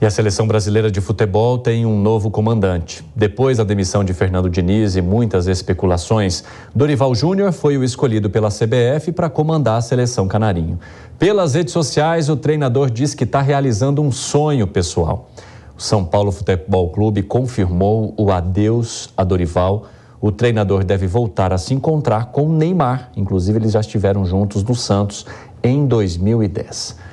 E a seleção brasileira de futebol tem um novo comandante. Depois da demissão de Fernando Diniz e muitas especulações, Dorival Júnior foi o escolhido pela CBF para comandar a seleção canarinho. Pelas redes sociais, o treinador diz que está realizando um sonho pessoal. O São Paulo Futebol Clube confirmou o adeus a Dorival. O treinador deve voltar a se encontrar com Neymar. Inclusive, eles já estiveram juntos no Santos em 2010.